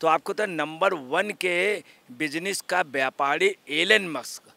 तो आपको तो नंबर वन के बिजनेस का व्यापारी एलन मस्क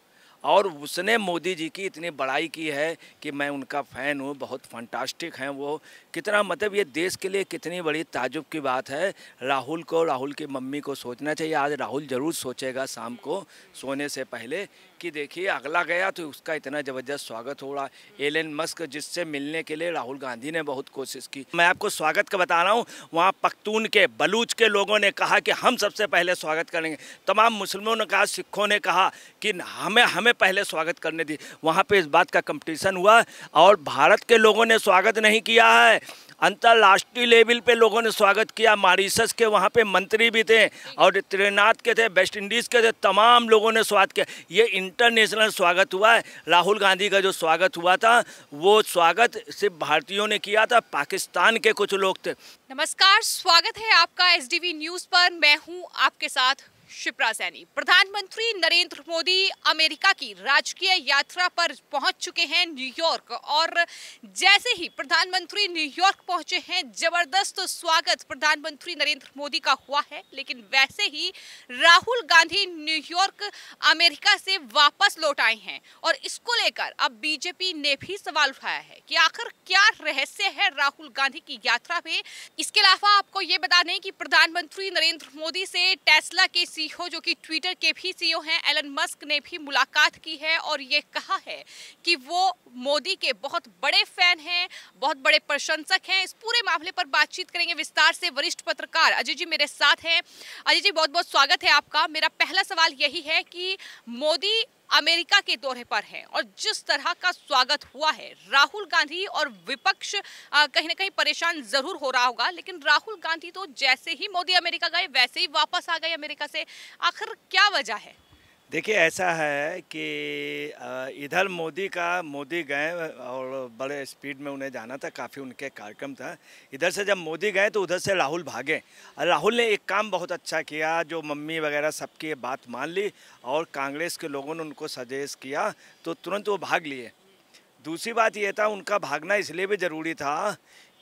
और उसने मोदी जी की इतनी बड़ाई की है कि मैं उनका फ़ैन हूँ बहुत फंटास्टिक हैं वो कितना मतलब ये देश के लिए कितनी बड़ी ताजुब की बात है राहुल को राहुल की मम्मी को सोचना चाहिए आज राहुल ज़रूर सोचेगा शाम को सोने से पहले कि देखिए अगला गया तो उसका इतना ज़बरदस्त स्वागत हो रहा एलन मस्क जिससे मिलने के लिए राहुल गांधी ने बहुत कोशिश की मैं आपको स्वागत का बता रहा हूँ वहाँ पख्तून के बलूच के लोगों ने कहा कि हम सबसे पहले स्वागत करेंगे तमाम मुस्लिमों ने कहा सिखों ने कहा कि हमें हमें पहले स्वागत करने दी वहाँ पर इस बात का कंपटीशन हुआ और भारत के लोगों ने स्वागत नहीं किया है अंतर्राष्ट्रीय लेवल पे लोगों ने स्वागत किया मॉरिशस के वहाँ पे मंत्री भी थे और त्रिनाथ के थे वेस्ट इंडीज़ के थे तमाम लोगों ने स्वागत किया ये इंटरनेशनल स्वागत हुआ है राहुल गांधी का जो स्वागत हुआ था वो स्वागत सिर्फ भारतीयों ने किया था पाकिस्तान के कुछ लोग थे नमस्कार स्वागत है आपका एस न्यूज़ पर मैं हूँ आपके साथ शिप्रा सैनी प्रधानमंत्री नरेंद्र मोदी अमेरिका की राजकीय यात्रा पर पहुंच चुके हैं न्यूयॉर्क और जैसे ही प्रधानमंत्री न्यूयॉर्क पहुंचे हैं जबरदस्त स्वागत प्रधानमंत्री नरेंद्र मोदी का हुआ है लेकिन वैसे ही राहुल गांधी न्यूयॉर्क अमेरिका से वापस लौट आए हैं और इसको लेकर अब बीजेपी ने भी सवाल उठाया है कि आखिर क्या रहस्य है राहुल गांधी की यात्रा में इसके अलावा आपको ये बता दें कि प्रधानमंत्री नरेंद्र मोदी से टेस्ला के सीईओ e जो कि ट्विटर के भी सीईओ e हैं एलन मस्क ने भी मुलाकात की है और ये कहा है कि वो मोदी के बहुत बड़े फैन हैं बहुत बड़े प्रशंसक हैं इस पूरे मामले पर बातचीत करेंगे विस्तार से वरिष्ठ पत्रकार अजय जी मेरे साथ हैं अजय जी बहुत बहुत स्वागत है आपका मेरा पहला सवाल यही है कि मोदी अमेरिका के दौरे पर हैं और जिस तरह का स्वागत हुआ है राहुल गांधी और विपक्ष कहीं ना कहीं परेशान जरूर हो रहा होगा लेकिन राहुल गांधी तो जैसे ही मोदी अमेरिका गए वैसे ही वापस आ गए अमेरिका से आखिर क्या वजह है देखिए ऐसा है कि इधर मोदी का मोदी गए और बड़े स्पीड में उन्हें जाना था काफ़ी उनके कार्यक्रम था इधर से जब मोदी गए तो उधर से राहुल भागे और राहुल ने एक काम बहुत अच्छा किया जो मम्मी वगैरह सबकी बात मान ली और कांग्रेस के लोगों ने उनको सजेस्ट किया तो तुरंत वो भाग लिए दूसरी बात ये था उनका भागना इसलिए भी ज़रूरी था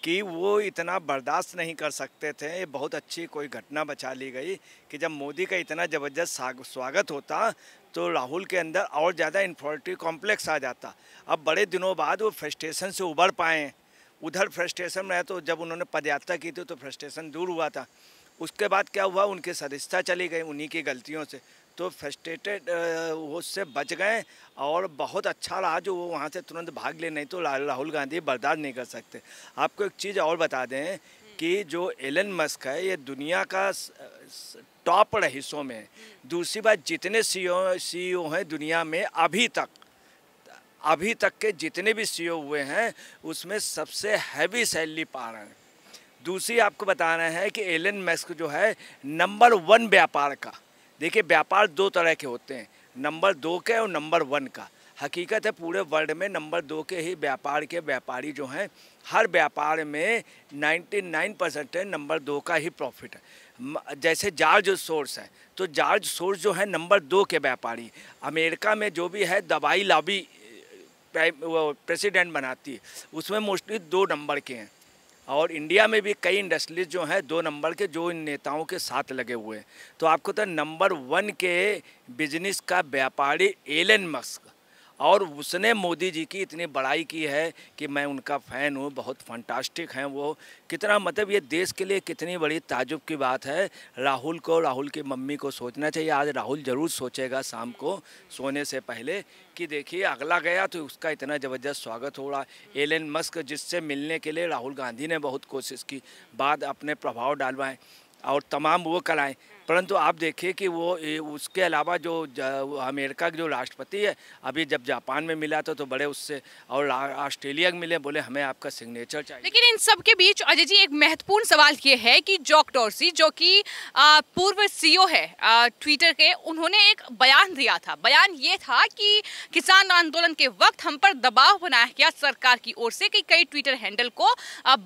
कि वो इतना बर्दाश्त नहीं कर सकते थे ये बहुत अच्छी कोई घटना बचा ली गई कि जब मोदी का इतना ज़बरदस्त स्वागत होता तो राहुल के अंदर और ज़्यादा इन्फॉर्टी कॉम्प्लेक्स आ जाता अब बड़े दिनों बाद वो फ्रस्ट्रेशन से उबर पाए उधर फ्रस्ट्रेशन में तो जब उन्होंने पदयात्रा की थी तो फ्रस्ट्रेशन दूर हुआ था उसके बाद क्या हुआ उनकी सदस्यता चली गई उन्हीं की गलतियों से तो फ्रस्ट्रेटेड उससे बच गए और बहुत अच्छा रहा जो वो वहाँ से तुरंत भाग ले नहीं तो राहुल गांधी बर्दाश्त नहीं कर सकते आपको एक चीज़ और बता दें कि जो एलन मस्क है ये दुनिया का टॉप हिस्सों में दूसरी बात जितने सी ओ e e हैं दुनिया में अभी तक अभी तक के जितने भी सी e हुए हैं उसमें सबसे हैवी सैलरी पा रहे हैं दूसरी आपको बता रहे हैं कि एलन मस्क जो है नंबर वन व्यापार का देखिए व्यापार दो तरह के होते हैं नंबर दो के और नंबर वन का हकीकत है पूरे वर्ल्ड में नंबर दो के ही व्यापार के व्यापारी जो हैं हर व्यापार में 99 परसेंट नंबर दो का ही प्रॉफिट है जैसे जार्ज सोर्स है तो जार्ज सोर्स जो है नंबर दो के व्यापारी अमेरिका में जो भी है दवाई लाबी प्रेसिडेंट बनाती है उसमें मोस्टली दो नंबर के हैं और इंडिया में भी कई इंडस्ट्रीज जो हैं दो नंबर के जो इन नेताओं के साथ लगे हुए हैं तो आपको तो नंबर वन के बिजनेस का व्यापारी एलन मस्क और उसने मोदी जी की इतनी बड़ाई की है कि मैं उनका फ़ैन हूँ बहुत फंटास्टिक हैं वो कितना मतलब ये देश के लिए कितनी बड़ी ताजुब की बात है राहुल को राहुल की मम्मी को सोचना चाहिए आज राहुल ज़रूर सोचेगा शाम को सोने से पहले कि देखिए अगला गया तो उसका इतना ज़बरदस्त स्वागत हो रहा एलन मस्क जिससे मिलने के लिए राहुल गांधी ने बहुत कोशिश की बाद अपने प्रभाव डालवाएँ और तमाम वो कराएँ परंतु आप देखिए कि वो उसके अलावा जो अमेरिका के जो राष्ट्रपति है अभी जब जापान में मिला था तो बड़े उससे और ऑस्ट्रेलिया में मिले बोले हमें आपका सिग्नेचर चाहिए लेकिन इन सब के बीच अजय जी एक महत्वपूर्ण सवाल ये है कि जॉक डॉर्सी जो कि पूर्व सी e है ट्विटर के उन्होंने एक बयान दिया था बयान ये था कि किसान आंदोलन के वक्त हम पर दबाव बनाया गया सरकार की ओर से कि कई ट्विटर हैंडल को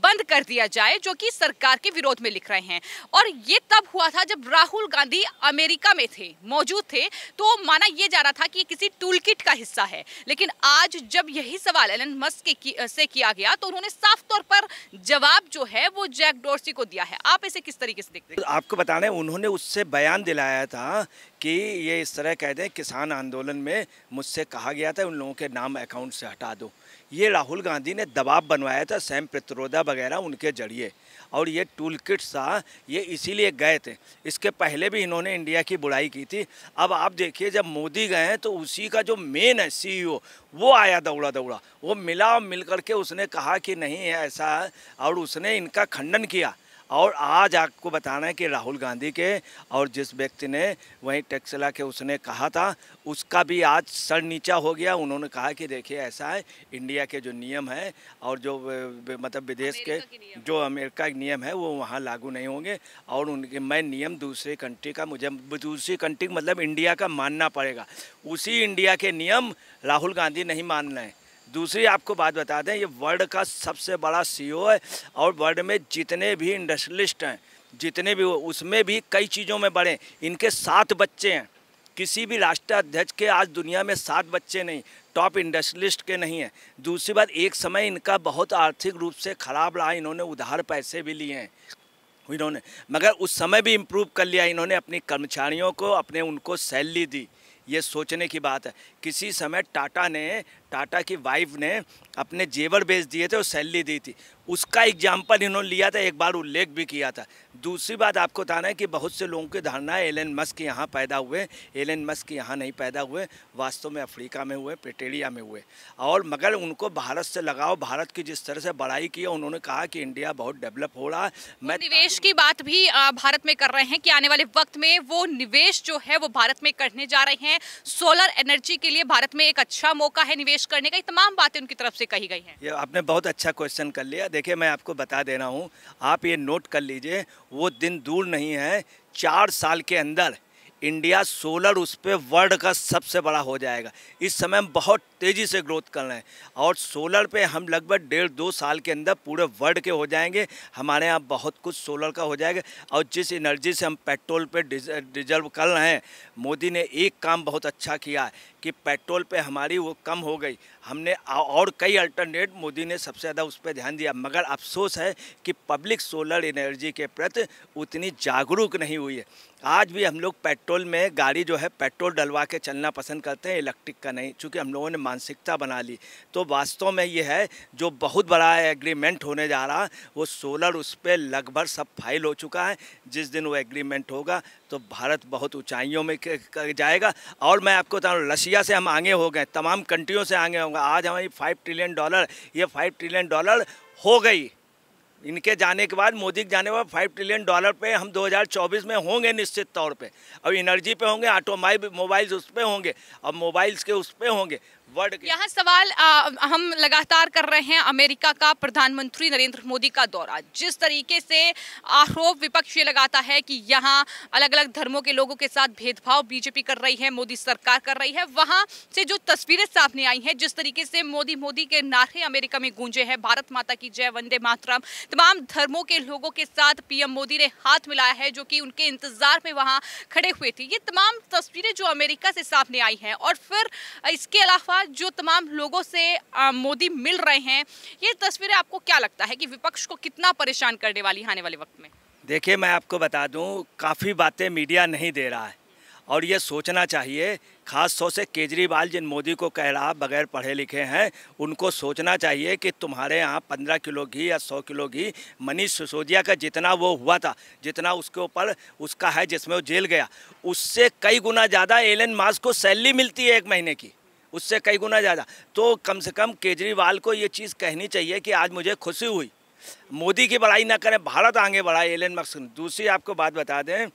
बंद कर दिया जाए जो कि सरकार के विरोध में लिख रहे हैं और ये तब हुआ था जब राहुल राहुल गांधी अमेरिका में थे मौजूद थे तो माना यह जा रहा था कि ये किसी टूल का हिस्सा है लेकिन आज जब यही सवाल एलन मस्क के की, से किया गया तो उन्होंने साफ तौर पर जवाब जो है वो जैक डोर्सी को दिया है आप इसे किस तरीके से देखते हैं आपको बताना है उन्होंने उससे बयान दिलाया था कि ये इस तरह कह दें किसान आंदोलन में मुझसे कहा गया था उन लोगों के नाम अकाउंट से हटा दो ये राहुल गांधी ने दबाव बनवाया था सैम पित्रोदा वगैरह उनके जरिए और ये टूल किट था ये इसीलिए गए थे इसके पहले भी इन्होंने इंडिया की बुराई की थी अब आप देखिए जब मोदी गए हैं तो उसी का जो मेन है सी e वो आया दौड़ा दौड़ा वो मिला और मिल करके उसने कहा कि नहीं है ऐसा और उसने इनका खंडन किया और आज आपको बताना है कि राहुल गांधी के और जिस व्यक्ति ने वहीं टेक्सला के उसने कहा था उसका भी आज सर नीचा हो गया उन्होंने कहा कि देखिए ऐसा है इंडिया के जो नियम है और जो मतलब विदेश के जो अमेरिका के नियम है वो वहाँ लागू नहीं होंगे और उनके मैं नियम दूसरे कंट्री का मुझे दूसरी कंट्री मतलब इंडिया का मानना पड़ेगा उसी इंडिया के नियम राहुल गांधी नहीं मान रहे हैं दूसरी आपको बात बता दें ये वर्ल्ड का सबसे बड़ा सीईओ e है और वर्ल्ड में जितने भी इंडस्ट्रियलिस्ट हैं जितने भी उसमें भी कई चीज़ों में बड़े इनके सात बच्चे हैं किसी भी राष्ट्राध्यक्ष के आज दुनिया में सात बच्चे नहीं टॉप इंडस्ट्रियलिस्ट के नहीं हैं दूसरी बात एक समय इनका बहुत आर्थिक रूप से ख़राब रहा इन्होंने उधार पैसे भी लिए हैं इन्होंने मगर उस समय भी इम्प्रूव कर लिया इन्होंने अपने कर्मचारियों को अपने उनको सैलरी दी ये सोचने की बात है किसी समय टाटा ने टाटा की वाइफ ने अपने जेवर बेच दिए थे और सैलरी दी थी उसका एग्जाम्पल इन्होंने लिया था एक बार उल्लेख भी किया था दूसरी बात आपको बताना है कि बहुत से लोगों की धारणा है एलन मस्क यहाँ पैदा हुए एलन मस्क यहाँ नहीं पैदा हुए वास्तव में अफ्रीका में हुए प्रिटेरिया में हुए और मगर उनको भारत से लगाओ भारत की जिस तरह से बढ़ाई की है उन्होंने कहा कि इंडिया बहुत डेवलप हो रहा है मैं निवेश की बात भी भारत में कर रहे हैं कि आने वाले वक्त में वो निवेश जो है वो भारत में करने जा रहे हैं सोलर एनर्जी के लिए भारत में एक अच्छा मौका है निवेश कोशिश करने का ये तमाम बातें उनकी तरफ से कही गई हैं ये आपने बहुत अच्छा क्वेश्चन कर लिया देखिए मैं आपको बता दे रहा हूँ आप ये नोट कर लीजिए वो दिन दूर नहीं है चार साल के अंदर इंडिया सोलर उस पर वर्ल्ड का सबसे बड़ा हो जाएगा इस समय बहुत तेज़ी से ग्रोथ कर रहे हैं और सोलर पे हम लगभग डेढ़ दो साल के अंदर पूरे वर्ल्ड के हो जाएंगे हमारे यहाँ बहुत कुछ सोलर का हो जाएगा और जिस एनर्जी से हम पेट्रोल पे डिजर्व कर रहे हैं मोदी ने एक काम बहुत अच्छा किया है कि पेट्रोल पे हमारी वो कम हो गई हमने और कई अल्टरनेट मोदी ने सबसे ज़्यादा उस पर ध्यान दिया मगर अफसोस है कि पब्लिक सोलर एनर्जी के प्रति उतनी जागरूक नहीं हुई है आज भी हम लोग पेट्रोल में गाड़ी जो है पेट्रोल डलवा के चलना पसंद करते हैं इलेक्ट्रिक का नहीं चूँकि हम लोगों ने मानसिकता बना ली तो वास्तव में ये है जो बहुत बड़ा एग्रीमेंट होने जा रहा वो सोलर उस पर लगभग सब फाइल हो चुका है जिस दिन वो एग्रीमेंट होगा तो भारत बहुत ऊंचाइयों में जाएगा और मैं आपको बता रहा रशिया से हम आगे हो गए तमाम कंट्रियों से आगे होंगे आज हमारी फाइव ट्रिलियन डॉलर ये फाइव ट्रिलियन डॉलर हो गई इनके जाने के बाद मोदी के जाने के बाद फाइव ट्रिलियन डॉलर पे हम 2024 में होंगे निश्चित तौर पे अब एनर्जी पे होंगे ऑटोमाइल मोबाइल्स उस पर होंगे अब मोबाइल्स के उस पर होंगे वर्ल्ड के यहाँ सवाल आ, हम लगातार कर रहे हैं अमेरिका का प्रधानमंत्री नरेंद्र मोदी का दौरा जिस तरीके से आरोप विपक्ष ये लगाता है कि यहाँ अलग अलग धर्मों के लोगों के साथ भेदभाव बीजेपी कर रही है मोदी सरकार कर रही है वहाँ से जो तस्वीरें सामने आई हैं जिस तरीके से मोदी मोदी के नारे अमेरिका में गूंजे हैं भारत माता की जय वंदे मातरम तमाम धर्मों के लोगों के साथ पीएम मोदी ने हाथ मिलाया है जो कि उनके इंतजार में वहाँ खड़े हुए थे ये तमाम तस्वीरें जो अमेरिका से सामने आई हैं और फिर इसके अलावा साथ जो तमाम लोगों से मोदी मिल रहे हैं ये तस्वीरें आपको क्या लगता है कि विपक्ष को कितना परेशान करने वाली आने वाले वक्त में देखिए मैं आपको बता दूं काफ़ी बातें मीडिया नहीं दे रहा है और ये सोचना चाहिए खास तौर से केजरीवाल जिन मोदी को कह रहा बगैर पढ़े लिखे हैं उनको सोचना चाहिए कि तुम्हारे यहाँ पंद्रह किलो घी या सौ किलो घी मनीष सिसोदिया का जितना वो हुआ था जितना उसके ऊपर उसका है जिसमें वो जेल गया उससे कई गुना ज़्यादा एलन मास को सैलरी मिलती है एक महीने की उससे कई गुना ज़्यादा तो कम से कम केजरीवाल को ये चीज़ कहनी चाहिए कि आज मुझे खुशी हुई मोदी की बड़ाई ना करें भारत आगे बढ़ाए एन मक्स दूसरी आपको बात बता दें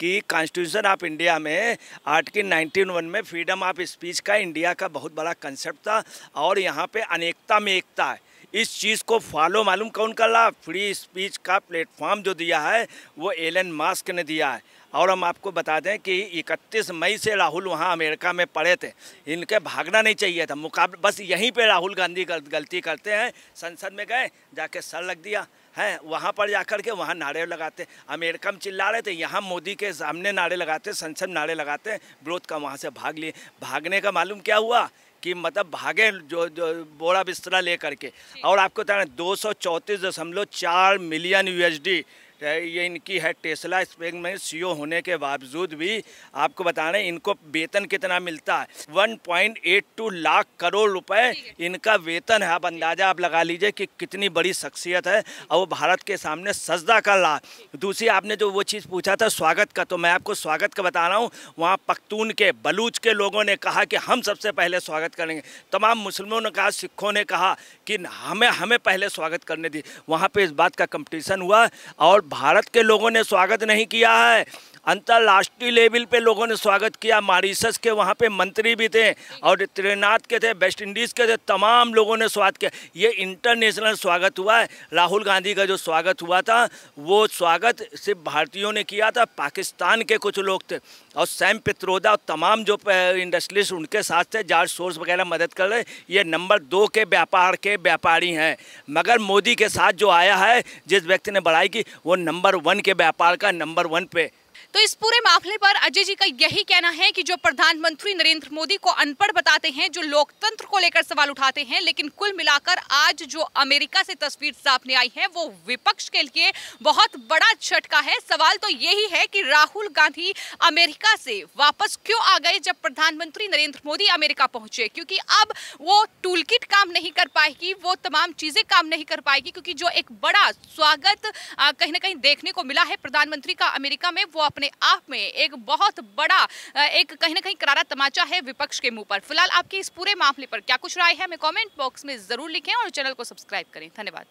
कि कॉन्स्टिट्यूशन ऑफ इंडिया में आर्टिकल वन में फ्रीडम ऑफ स्पीच का इंडिया का बहुत बड़ा कंसेप्ट था और यहाँ पे अनेकता में एकता है इस चीज़ को फॉलो मालूम कौन कर रहा फ्री स्पीच का प्लेटफॉर्म जो दिया है वो एलन मास्क ने दिया है और हम आपको बता दें कि 31 मई से राहुल वहाँ अमेरिका में पड़े थे इनके भागना नहीं चाहिए था मुकाबला बस यहीं पे राहुल गांधी गलती करते हैं संसद में गए जाके सर लग दिया है वहाँ पर जाकर के वहाँ नारे लगाते अमेरिका में चिल्ला रहे थे यहाँ मोदी के सामने नारे लगाते संसद नारे लगाते विरोध का वहाँ से भाग लिए भागने का मालूम क्या हुआ कि मतलब भागे जो जो बोरा बिस्तरा लेकर के और आपको बता रहे दो सौ चौंतीस दशमलव चार मिलियन यूएसडी ये इनकी है टेस्ला स्पेक में सीईओ होने के बावजूद भी आपको बता रहे इनको वेतन कितना मिलता है one point eight two lakh crore रुपए इनका वेतन है आप अंदाज़ा आप लगा लीजिए कि कितनी बड़ी शख्सियत है और वो भारत के सामने सजदा कर रहा दूसरी आपने जो वो चीज़ पूछा था स्वागत का तो मैं आपको स्वागत का बता रहा हूँ वहाँ पख्तून के बलूच के लोगों ने कहा कि हम सबसे पहले स्वागत करेंगे तमाम मुस्लिमों ने कहा सिखों ने कहा कि हमें हमें पहले स्वागत करने दी वहाँ पे इस बात का कंपटीशन हुआ और भारत के लोगों ने स्वागत नहीं किया है अंतर्राष्ट्रीय लेवल पे लोगों ने स्वागत किया मॉरिशस के वहाँ पे मंत्री भी थे और त्रिनाथ के थे वेस्ट इंडीज़ के थे तमाम लोगों ने स्वागत किया ये इंटरनेशनल स्वागत हुआ है राहुल गांधी का जो स्वागत हुआ था वो स्वागत सिर्फ भारतीयों ने किया था पाकिस्तान के कुछ लोग थे और सैम पित्रोदा और तमाम जो इंडस्ट्रीस्ट उनके साथ थे जार्ज सोर्स वगैरह मदद कर रहे ये नंबर दो के व्यापार के व्यापारी हैं मगर मोदी के साथ जो आया है जिस व्यक्ति ने बढ़ाई की वो नंबर वन के व्यापार का नंबर वन पे तो इस पूरे मामले पर अजय जी का यही कहना है कि जो प्रधानमंत्री नरेंद्र मोदी को अनपढ़ बताते हैं जो लोकतंत्र को लेकर सवाल उठाते हैं लेकिन कुल मिलाकर आज जो अमेरिका से तस्वीर सामने आई है वो विपक्ष के लिए बहुत बड़ा झटका है सवाल तो यही है कि राहुल गांधी अमेरिका से वापस क्यों आ गए जब प्रधानमंत्री नरेंद्र मोदी अमेरिका पहुंचे क्योंकि अब वो टूल काम नहीं कर पाएगी वो तमाम चीज़ें काम नहीं कर पाएगी क्योंकि जो एक बड़ा स्वागत कहीं ना कहीं देखने को मिला है प्रधानमंत्री का अमेरिका में वो अपने आप में एक बहुत बड़ा एक कहीं ना कहीं करारा तमाचा है विपक्ष के मुंह पर फिलहाल आपकी इस पूरे मामले पर क्या कुछ राय है हमें कॉमेंट बॉक्स में ज़रूर लिखें और चैनल को सब्सक्राइब करें धन्यवाद